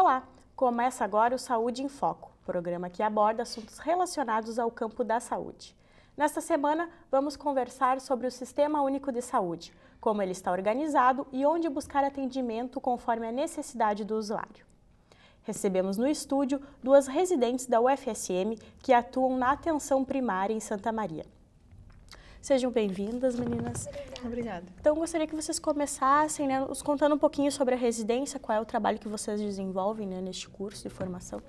Olá, começa agora o Saúde em Foco, programa que aborda assuntos relacionados ao campo da saúde. Nesta semana, vamos conversar sobre o Sistema Único de Saúde, como ele está organizado e onde buscar atendimento conforme a necessidade do usuário. Recebemos no estúdio duas residentes da UFSM que atuam na atenção primária em Santa Maria. Sejam bem-vindas, meninas. Obrigada. Então, gostaria que vocês começassem, né, nos contando um pouquinho sobre a residência, qual é o trabalho que vocês desenvolvem né, neste curso de formação.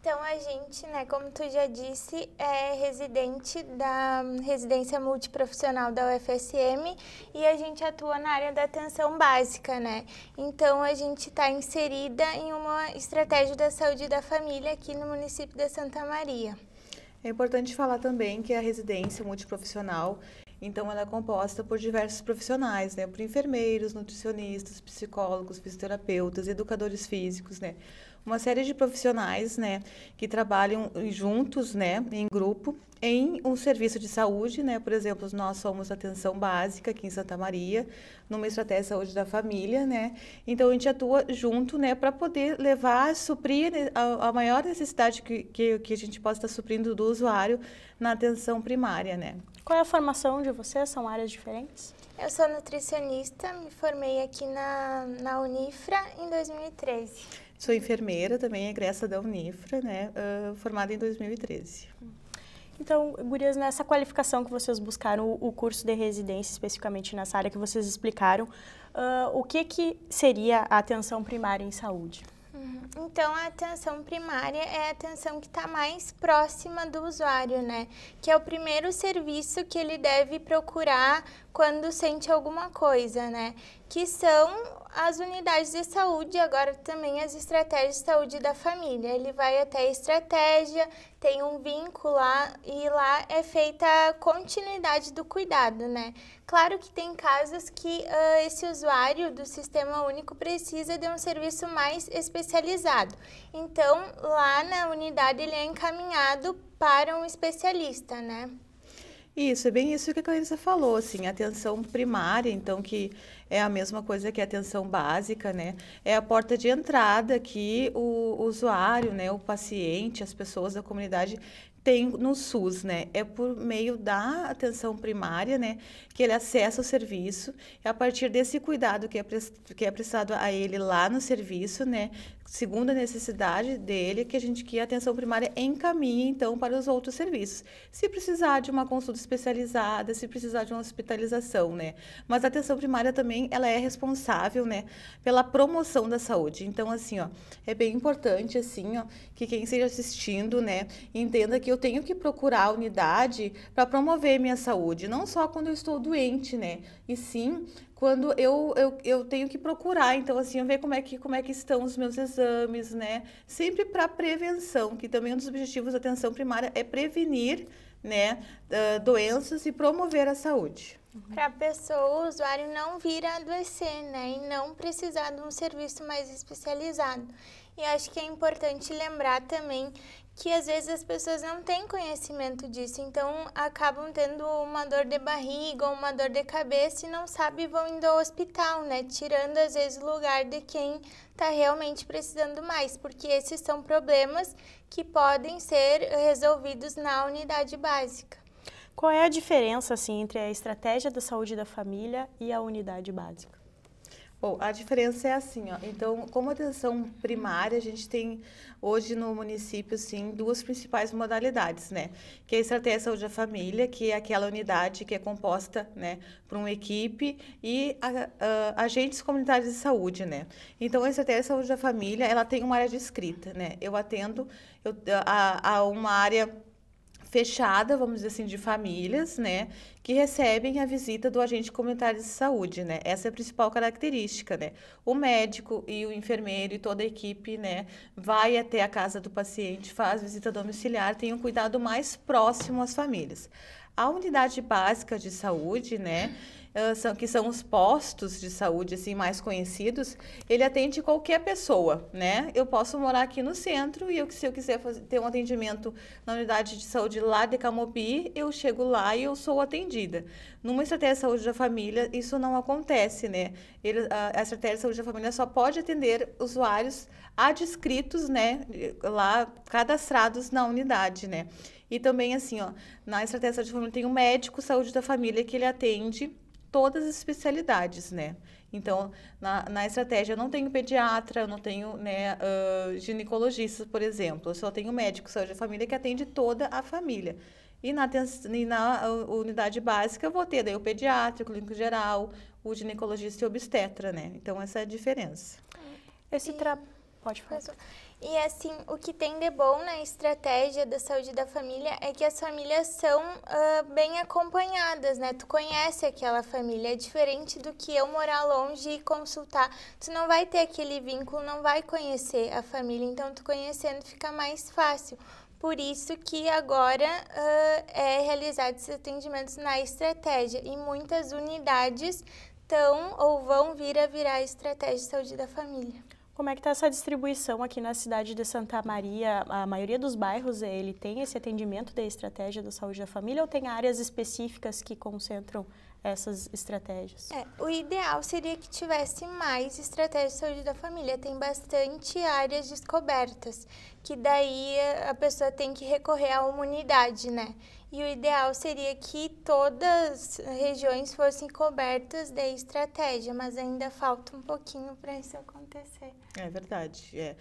Então, a gente, né, como tu já disse, é residente da residência multiprofissional da UFSM e a gente atua na área da atenção básica, né? Então, a gente está inserida em uma estratégia da saúde da família aqui no município da Santa Maria. É importante falar também que é a residência multiprofissional, então, ela é composta por diversos profissionais, né? Por enfermeiros, nutricionistas, psicólogos, fisioterapeutas, educadores físicos, né? uma série de profissionais, né, que trabalham juntos, né, em grupo, em um serviço de saúde, né? Por exemplo, nós somos atenção básica aqui em Santa Maria, numa estratégia de saúde da família, né? Então a gente atua junto, né, para poder levar, suprir né, a, a maior necessidade que, que, que, a gente possa estar suprindo do usuário na atenção primária, né? Qual é a formação de vocês? São áreas diferentes? Eu sou nutricionista, me formei aqui na, na Unifra em 2013. Sou enfermeira também, egressa da Unifra, né? Uh, formada em 2013. Então, Gurias, nessa qualificação que vocês buscaram, o curso de residência, especificamente nessa área que vocês explicaram, uh, o que, que seria a atenção primária em saúde? Uhum. Então, a atenção primária é a atenção que está mais próxima do usuário, né? Que é o primeiro serviço que ele deve procurar quando sente alguma coisa, né? Que são as unidades de saúde, agora também as estratégias de saúde da família. Ele vai até a estratégia, tem um vínculo lá e lá é feita a continuidade do cuidado, né? Claro que tem casos que uh, esse usuário do Sistema Único precisa de um serviço mais especializado. Então, lá na unidade ele é encaminhado para um especialista, né? Isso, é bem isso que a Clarissa falou, assim, atenção primária, então, que é a mesma coisa que a atenção básica, né? É a porta de entrada que o usuário, né, o paciente, as pessoas da comunidade tem no SUS, né? É por meio da atenção primária, né? Que ele acessa o serviço e a partir desse cuidado que é, que é prestado a ele lá no serviço, né? Segundo a necessidade dele, que a gente que a atenção primária encaminha então para os outros serviços. Se precisar de uma consulta especializada, se precisar de uma hospitalização, né? Mas a atenção primária também ela é responsável, né? Pela promoção da saúde. Então assim, ó, é bem importante assim, ó, que quem esteja assistindo, né? Entenda que eu tenho que procurar a unidade para promover minha saúde, não só quando eu estou doente, né? E sim quando eu, eu, eu tenho que procurar, então assim, ver como é que como é que estão os meus exames, né? Sempre para prevenção, que também um dos objetivos da atenção primária é prevenir, né, uh, doenças e promover a saúde. Para a pessoa, o usuário não vir a adoecer, né? E não precisar de um serviço mais especializado. E acho que é importante lembrar também que às vezes as pessoas não têm conhecimento disso, então acabam tendo uma dor de barriga ou uma dor de cabeça e não sabem vão indo ao hospital, né? Tirando às vezes o lugar de quem está realmente precisando mais, porque esses são problemas que podem ser resolvidos na unidade básica. Qual é a diferença assim entre a estratégia da saúde da família e a unidade básica? Bom, a diferença é assim, ó. Então, como atenção primária, a gente tem hoje no município, sim, duas principais modalidades, né? Que é a estratégia saúde da família, que é aquela unidade que é composta, né, por uma equipe e a, a, agentes comunitários de saúde, né? Então, a estratégia saúde da família, ela tem uma área de escrita, né? Eu atendo eu, a, a uma área fechada, vamos dizer assim, de famílias, né, que recebem a visita do agente comunitário de saúde, né? Essa é a principal característica, né? O médico e o enfermeiro e toda a equipe, né, vai até a casa do paciente, faz visita domiciliar, tem um cuidado mais próximo às famílias. A unidade básica de saúde, né, são, que são os postos de saúde assim mais conhecidos, ele atende qualquer pessoa, né? Eu posso morar aqui no centro e eu, se eu quiser fazer, ter um atendimento na unidade de saúde lá de Camobi, eu chego lá e eu sou atendida. Numa estratégia de saúde da família, isso não acontece, né? Ele, a, a estratégia de saúde da família só pode atender usuários adscritos, né, lá cadastrados na unidade, né? E também assim, ó, na estratégia de saúde da família tem um médico saúde da família que ele atende todas as especialidades, né? Então, na, na estratégia, eu não tenho pediatra, eu não tenho né, uh, ginecologista, por exemplo. Eu só tenho médico, saúde da família, que atende toda a família. E na, e na unidade básica, eu vou ter daí o pediatra, o clínico geral, o ginecologista e o obstetra, né? Então, essa é a diferença. Esse trabalho Pode falar. E assim, o que tem de bom na estratégia da saúde da família é que as famílias são uh, bem acompanhadas, né? Tu conhece aquela família, é diferente do que eu morar longe e consultar. Tu não vai ter aquele vínculo, não vai conhecer a família, então tu conhecendo fica mais fácil. Por isso que agora uh, é realizado esses atendimentos na estratégia e muitas unidades estão ou vão vir a virar a estratégia de saúde da família. Como é que está essa distribuição aqui na cidade de Santa Maria? A maioria dos bairros, eh, ele tem esse atendimento da estratégia da saúde da família ou tem áreas específicas que concentram essas estratégias? É, o ideal seria que tivesse mais estratégia de saúde da família. Tem bastante áreas descobertas, que daí a pessoa tem que recorrer à humanidade, né? E o ideal seria que todas as regiões fossem cobertas de estratégia, mas ainda falta um pouquinho para isso acontecer. É verdade. É.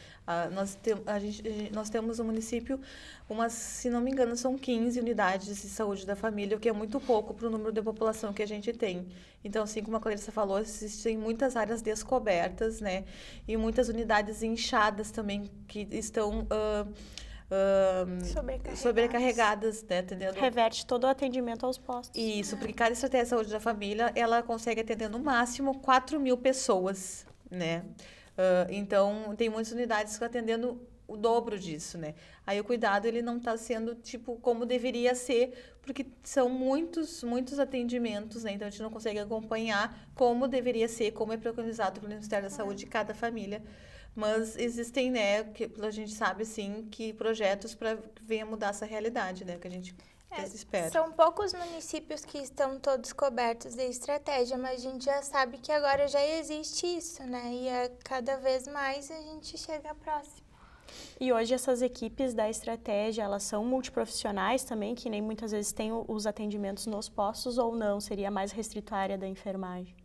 nós, tem, a gente, nós temos no município, umas, se não me engano, são 15 unidades de saúde da família, o que é muito pouco para o número de população que a gente tem. Então, assim como a Clarissa falou, existem muitas áreas descobertas, né? E muitas unidades inchadas também que estão. Uh, sobrecarregadas. sobrecarregadas, né? Reverte todo o atendimento aos postos. Isso, é. porque cada estratégia de saúde da família, ela consegue atender no máximo 4 mil pessoas, né? Uh, então, tem muitas unidades atendendo o dobro disso, né? Aí o cuidado ele não está sendo tipo como deveria ser, porque são muitos, muitos atendimentos, né? Então a gente não consegue acompanhar como deveria ser, como é preconizado pelo Ministério da Saúde de cada família. Mas existem, né, que a gente sabe, sim, que projetos para venha mudar essa realidade, né, que a gente é, espera. São poucos municípios que estão todos cobertos de estratégia, mas a gente já sabe que agora já existe isso, né, e é cada vez mais a gente chega próximo. E hoje essas equipes da estratégia, elas são multiprofissionais também, que nem muitas vezes têm os atendimentos nos postos ou não? Seria mais restrito à área da enfermagem?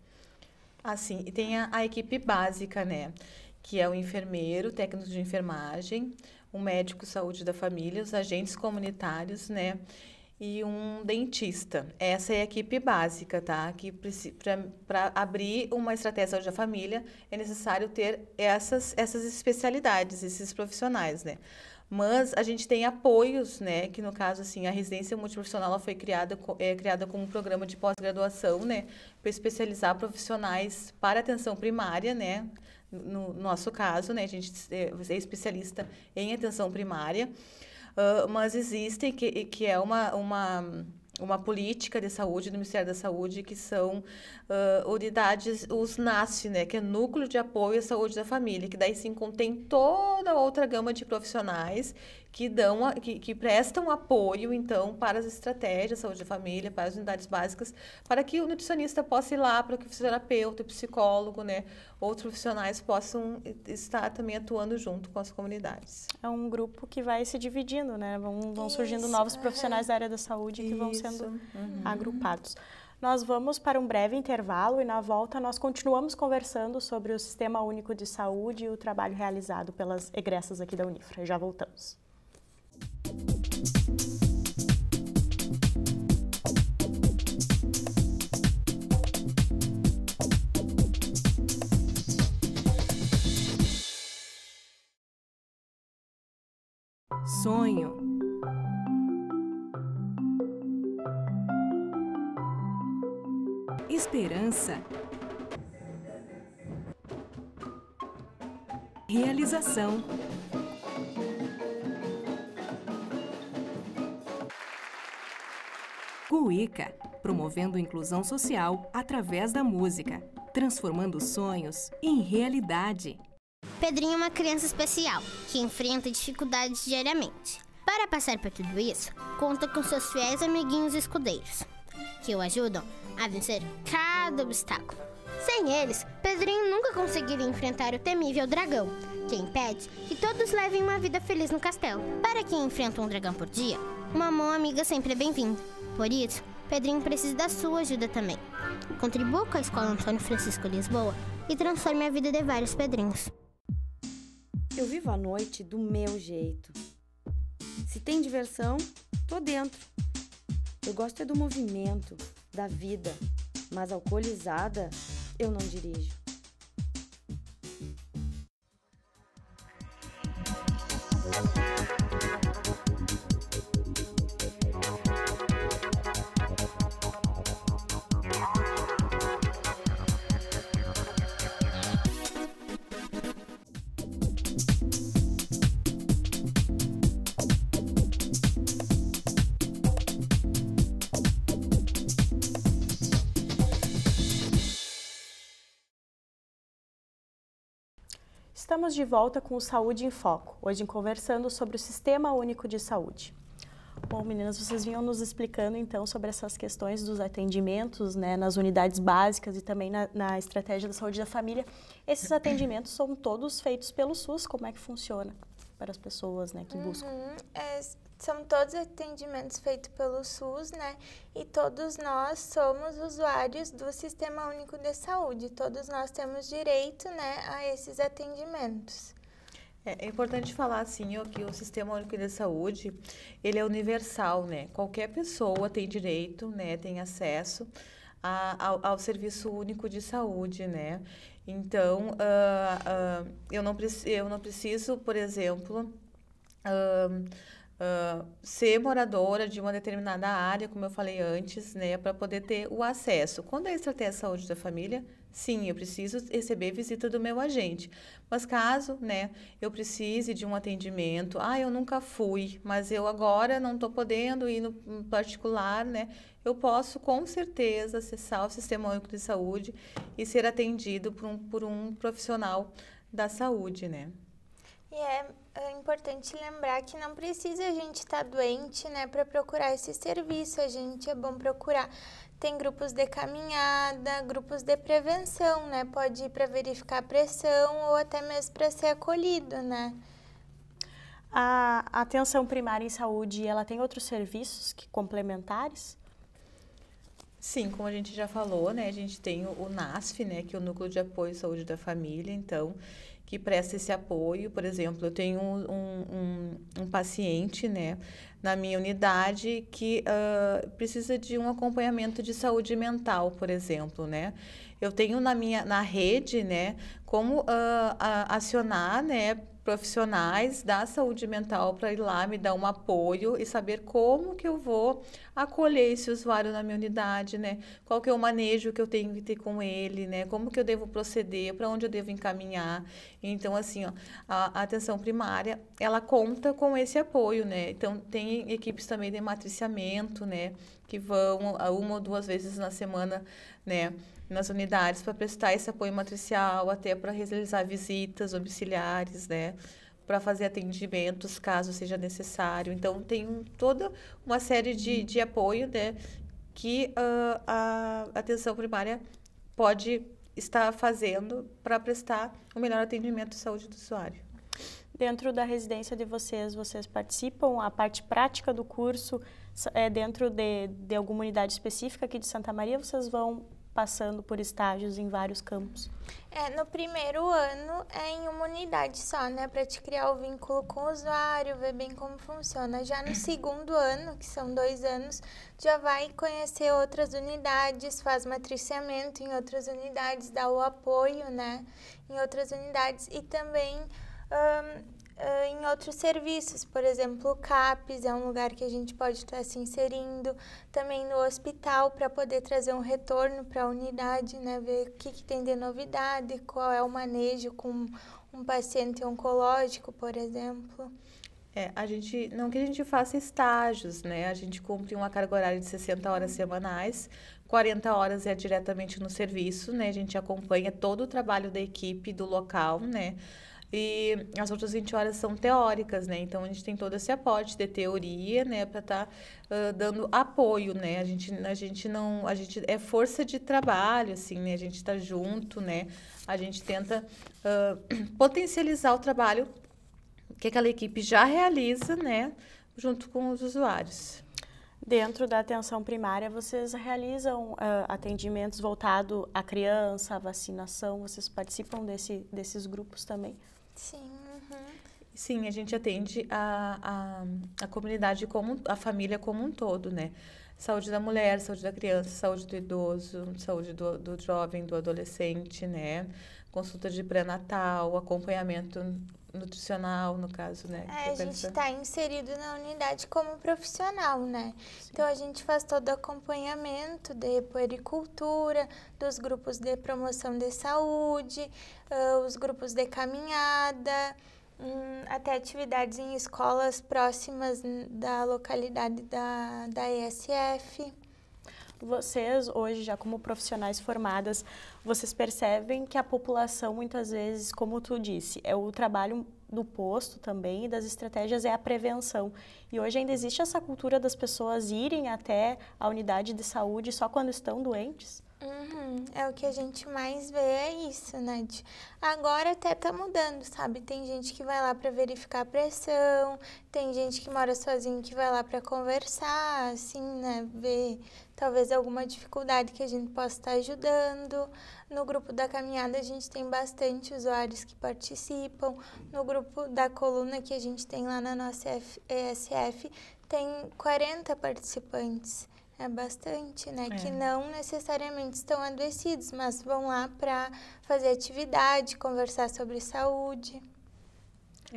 Assim, e tem a, a equipe básica, né? que é o enfermeiro, técnico de enfermagem, um médico saúde da família, os agentes comunitários, né? E um dentista. Essa é a equipe básica, tá? Que para abrir uma estratégia saúde da família é necessário ter essas, essas especialidades, esses profissionais, né? mas a gente tem apoios, né, que no caso assim, a residência multiprofissional foi criada é criada como um programa de pós-graduação, né, para especializar profissionais para atenção primária, né, no nosso caso, né, a gente é, é especialista em atenção primária, uh, mas existem, que, que é uma, uma, uma política de saúde do Ministério da Saúde, que são uh, unidades, os NASF, né, que é Núcleo de Apoio à Saúde da Família, que daí sim contém toda outra gama de profissionais que dão a, que, que, prestam apoio então para as estratégias saúde da família, para as unidades básicas, para que o nutricionista possa ir lá, para que o fisioterapeuta, o psicólogo, né, outros profissionais possam estar também atuando junto com as comunidades. É um grupo que vai se dividindo, né? Vão, vão surgindo Isso. novos é. profissionais da área da saúde que Isso. vão sendo uhum. agrupados. Nós vamos para um breve intervalo e na volta nós continuamos conversando sobre o Sistema Único de Saúde e o trabalho realizado pelas egressas aqui da Unifra. Já voltamos. sonho. Esperança. Realização. Cuica, promovendo inclusão social através da música, transformando sonhos em realidade. Pedrinho é uma criança especial que enfrenta dificuldades diariamente. Para passar por tudo isso, conta com seus fiéis amiguinhos escudeiros, que o ajudam a vencer cada obstáculo. Sem eles, Pedrinho nunca conseguiria enfrentar o temível dragão, que impede que todos levem uma vida feliz no castelo. Para quem enfrenta um dragão por dia, uma mão amiga sempre é bem-vinda. Por isso, Pedrinho precisa da sua ajuda também. Contribua com a Escola Antônio Francisco Lisboa e transforme a vida de vários pedrinhos. Eu vivo a noite do meu jeito. Se tem diversão, tô dentro. Eu gosto é do movimento, da vida, mas alcoolizada eu não dirijo. Estamos de volta com o Saúde em Foco, hoje conversando sobre o Sistema Único de Saúde. Bom, meninas, vocês vinham nos explicando então sobre essas questões dos atendimentos né, nas unidades básicas e também na, na estratégia da saúde da família. Esses atendimentos são todos feitos pelo SUS, como é que funciona? para as pessoas né, que uhum. buscam? É, são todos atendimentos feitos pelo SUS, né? E todos nós somos usuários do Sistema Único de Saúde. Todos nós temos direito né, a esses atendimentos. É, é importante falar assim ó, que o Sistema Único de Saúde ele é universal, né? Qualquer pessoa tem direito, né? Tem acesso a, ao, ao, Serviço Único de Saúde, né? Então, uh, uh, eu, não eu não preciso, por exemplo... Uh, uh, ser moradora de uma determinada área, como eu falei antes, né, para poder ter o acesso. Quando é a estratégia de saúde da família, sim, eu preciso receber visita do meu agente. Mas caso, né, eu precise de um atendimento, ah, eu nunca fui, mas eu agora não estou podendo ir no particular, né, eu posso com certeza acessar o Sistema Único de Saúde e ser atendido por um, por um profissional da saúde, né. E é é importante lembrar que não precisa a gente estar tá doente, né, para procurar esse serviço. A gente é bom procurar. Tem grupos de caminhada, grupos de prevenção, né? Pode ir para verificar a pressão ou até mesmo para ser acolhido, né? A atenção primária em saúde, ela tem outros serviços que complementares? Sim, como a gente já falou, né, a gente tem o, o NASF, né, que é o Núcleo de Apoio à Saúde da Família, então que presta esse apoio. Por exemplo, eu tenho um, um, um paciente né, na minha unidade que uh, precisa de um acompanhamento de saúde mental, por exemplo. Né? Eu tenho na minha na rede né, como uh, acionar né, profissionais da saúde mental para ir lá me dar um apoio e saber como que eu vou acolher esse usuário na minha unidade, né? Qual que é o manejo que eu tenho que ter com ele, né? Como que eu devo proceder, para onde eu devo encaminhar. Então, assim, ó, a, a atenção primária, ela conta com esse apoio, né? Então, tem equipes também de matriciamento, né? Que vão ah, uma ou duas vezes na semana, né? nas unidades para prestar esse apoio matricial, até para realizar visitas domiciliares, né? para fazer atendimentos caso seja necessário. Então, tem toda uma série de, de apoio né, que uh, a atenção primária pode estar fazendo para prestar o melhor atendimento de saúde do usuário. Dentro da residência de vocês, vocês participam? A parte prática do curso é dentro de, de alguma unidade específica aqui de Santa Maria? Vocês vão passando por estágios em vários campos? É, no primeiro ano é em uma unidade só, né? Para te criar o vínculo com o usuário, ver bem como funciona. Já no segundo ano, que são dois anos, já vai conhecer outras unidades, faz matriciamento em outras unidades, dá o apoio, né? Em outras unidades e também. Um, uh, em outros serviços, por exemplo, o CAPES é um lugar que a gente pode estar se inserindo, também no hospital para poder trazer um retorno para a unidade, né, ver o que, que tem de novidade, qual é o manejo com um paciente oncológico, por exemplo. É, a gente, não que a gente faça estágios, né? A gente cumpre uma carga horária de 60 horas uhum. semanais, 40 horas é diretamente no serviço, né? A gente acompanha todo o trabalho da equipe do local, né? E as outras 20 horas são teóricas, né? Então a gente tem todo esse aporte de teoria, né, para estar tá, uh, dando apoio, né? A gente a gente não, a gente é força de trabalho assim, né? A gente está junto, né? A gente tenta uh, potencializar o trabalho que aquela equipe já realiza, né, junto com os usuários. Dentro da atenção primária, vocês realizam uh, atendimentos voltados à criança, à vacinação? Vocês participam desse, desses grupos também? Sim. Uhum. Sim, a gente atende a, a, a comunidade como a família como um todo, né? Saúde da mulher, saúde da criança, saúde do idoso, saúde do, do jovem, do adolescente, né? Consulta de pré-natal, acompanhamento nutricional, no caso, né? É, a gente está inserido na unidade como profissional, né? Sim. Então, a gente faz todo acompanhamento de puericultura, dos grupos de promoção de saúde, uh, os grupos de caminhada, um, até atividades em escolas próximas da localidade da, da ESF vocês hoje já como profissionais formadas, vocês percebem que a população muitas vezes, como tu disse, é o trabalho do posto também e das estratégias é a prevenção. E hoje ainda existe essa cultura das pessoas irem até a unidade de saúde só quando estão doentes? Uhum. É o que a gente mais vê, é isso, né? Agora até tá mudando, sabe? Tem gente que vai lá para verificar a pressão, tem gente que mora sozinho que vai lá para conversar, assim, né? Ver talvez alguma dificuldade que a gente possa estar ajudando. No grupo da caminhada, a gente tem bastante usuários que participam. No grupo da coluna que a gente tem lá na nossa ESF, tem 40 participantes. É bastante, né? É. Que não necessariamente estão adoecidos, mas vão lá para fazer atividade, conversar sobre saúde. É,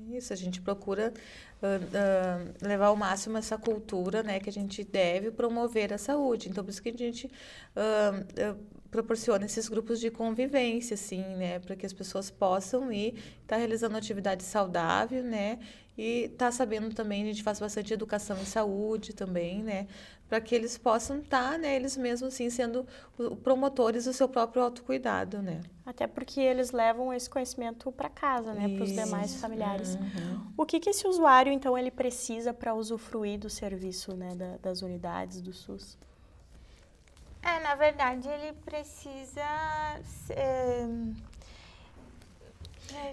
é isso. A gente procura uh, levar ao máximo essa cultura, né, que a gente deve promover a saúde. Então, por isso que a gente uh, proporciona esses grupos de convivência, assim, né, para que as pessoas possam ir, estar tá realizando atividade saudável, né, e tá sabendo também, a gente faz bastante educação em saúde também, né? Para que eles possam estar, tá, né, eles mesmos assim, sendo promotores do seu próprio autocuidado, né? Até porque eles levam esse conhecimento para casa, né, para os demais familiares. Uhum. O que que esse usuário então ele precisa para usufruir do serviço, né, da, das unidades do SUS? É, na verdade, ele precisa ser... Eh,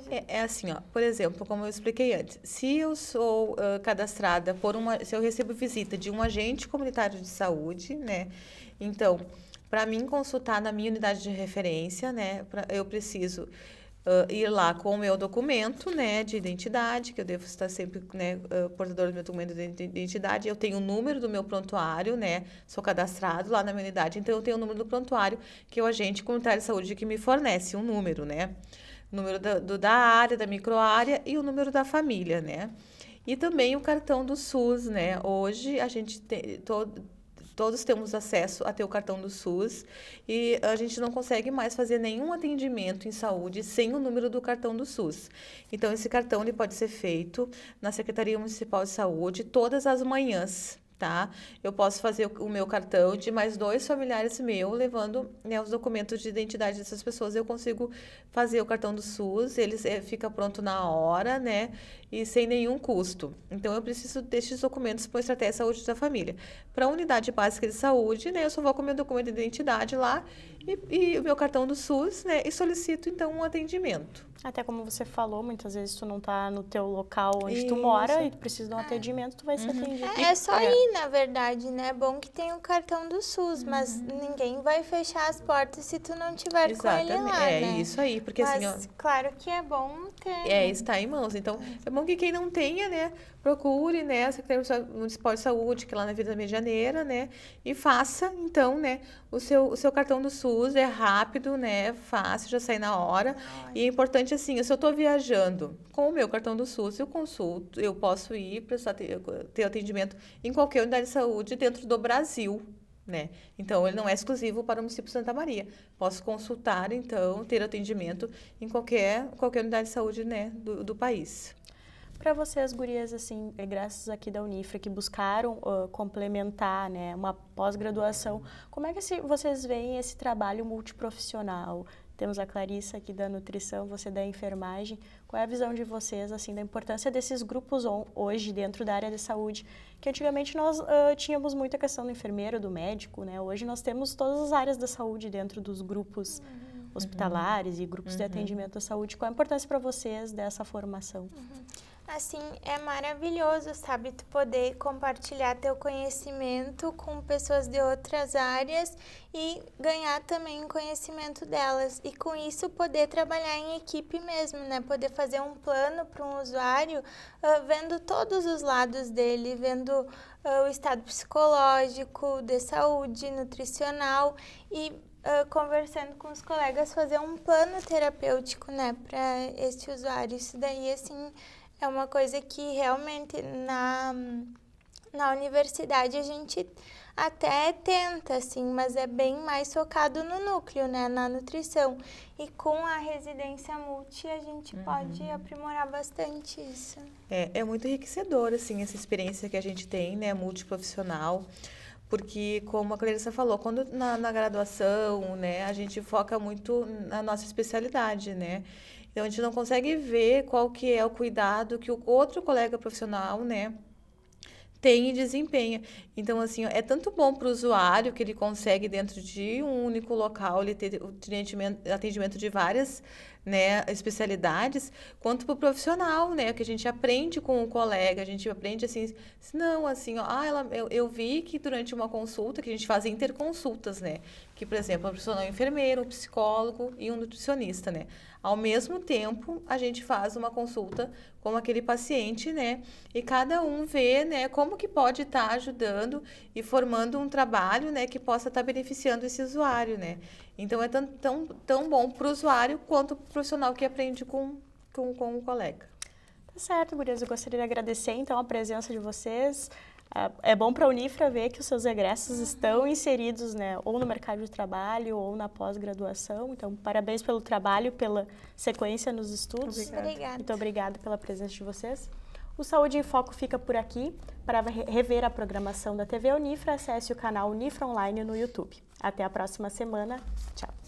é, é, assim, ó, por exemplo, como eu expliquei antes, se eu sou uh, cadastrada por uma, se eu recebo visita de um agente comunitário de saúde, né? Então, para mim consultar na minha unidade de referência, né? Pra, eu preciso uh, ir lá com o meu documento, né, de identidade, que eu devo estar sempre, né, uh, portador do meu documento de identidade. Eu tenho o número do meu prontuário, né? Sou cadastrado lá na minha unidade, então eu tenho o número do prontuário que o agente comunitário de saúde que me fornece um número, né? o número da, do, da área, da microárea e o número da família, né? E também o cartão do SUS, né? Hoje a gente tem todos temos acesso a ter o cartão do SUS e a gente não consegue mais fazer nenhum atendimento em saúde sem o número do cartão do SUS. Então esse cartão ele pode ser feito na Secretaria Municipal de Saúde todas as manhãs tá? Eu posso fazer o meu cartão de mais dois familiares meus levando né, os documentos de identidade dessas pessoas. Eu consigo fazer o cartão do SUS, ele eh, fica pronto na hora, né? E sem nenhum custo. Então, eu preciso destes documentos para a Estratégia de Saúde da Família. Para a Unidade Básica de Saúde, né? Eu só vou com o meu documento de identidade lá e, e o meu cartão do SUS, né? E solicito, então, um atendimento. Até como você falou, muitas vezes tu não tá no teu local onde Isso. tu mora e tu precisa de um é. atendimento, tu vai uhum. ser atendido. É, é só é. ir, na verdade, né? É bom que tenha o cartão do SUS, uhum. mas ninguém vai fechar as portas se tu não tiver Exatamente. com ele lá, É, né? isso aí, porque assim, mas, assim... Ó, claro que é bom ter. É, está em mãos. Então, é bom que quem não tenha, né, procure, né, a Secretaria Municipal de Saúde, que é lá na Vida Medianeira, né, e faça, então, né, o seu, o seu cartão do SUS, é rápido, né, fácil, já sai na hora. Ai. E é importante Geralmente, assim, se eu estou viajando com o meu cartão do SUS, eu consulto, eu posso ir prestar ter atendimento em qualquer unidade de saúde dentro do Brasil, né? Então, ele não é exclusivo para o município de Santa Maria. Posso consultar, então, ter atendimento em qualquer, qualquer unidade de saúde né, do, do país. Para vocês, gurias, assim, é graças aqui da Unifra, que buscaram uh, complementar né, uma pós-graduação, como é que se, vocês veem esse trabalho multiprofissional temos a Clarissa aqui da nutrição, você da enfermagem. Qual é a visão de vocês assim da importância desses grupos hoje dentro da área de saúde? Que antigamente nós uh, tínhamos muita questão do enfermeiro, do médico, né? Hoje nós temos todas as áreas da saúde dentro dos grupos uhum. hospitalares e grupos uhum. de atendimento à saúde. Qual é a importância para vocês dessa formação? Uhum. Assim, é maravilhoso, sabe? Tu poder compartilhar teu conhecimento com pessoas de outras áreas e ganhar também conhecimento delas. E com isso, poder trabalhar em equipe mesmo, né? Poder fazer um plano para um usuário, uh, vendo todos os lados dele, vendo uh, o estado psicológico, de saúde, nutricional e Uh, conversando com os colegas, fazer um plano terapêutico, né, para este usuário. Isso daí, assim, é uma coisa que realmente na, na universidade a gente até tenta, assim, mas é bem mais focado no núcleo, né, na nutrição. E com a residência multi a gente uhum. pode aprimorar bastante isso. É, é muito enriquecedor, assim, essa experiência que a gente tem, né, multiprofissional. Porque, como a Clarissa falou, quando na, na graduação, né, a gente foca muito na nossa especialidade, né? Então, a gente não consegue ver qual que é o cuidado que o outro colega profissional, né? tem e desempenha. Então, assim, é tanto bom para o usuário que ele consegue, dentro de um único local, ele ter atendimento de várias né, especialidades, quanto para o profissional, né? Que a gente aprende com o colega, a gente aprende assim, não, assim, ó, ah, ela, eu, eu vi que durante uma consulta, que a gente faz interconsultas, né? Que, por exemplo, um profissional é enfermeiro, um psicólogo e um nutricionista, né? Ao mesmo tempo, a gente faz uma consulta com aquele paciente, né? E cada um vê, né, como como que pode estar tá ajudando e formando um trabalho né, que possa estar tá beneficiando esse usuário. Né? Então, é tão, tão, tão bom para o usuário quanto para o profissional que aprende com, com, com o colega. Tá certo, Gurias. Eu gostaria de agradecer, então, a presença de vocês. É, é bom para a Unifra ver que os seus egressos uhum. estão inseridos, né, ou no mercado de trabalho ou na pós-graduação. Então, parabéns pelo trabalho, pela sequência nos estudos. Obrigada. Muito obrigada pela presença de vocês. O Saúde em Foco fica por aqui. Para rever a programação da TV Unifra, acesse o canal Unifra Online no YouTube. Até a próxima semana. Tchau.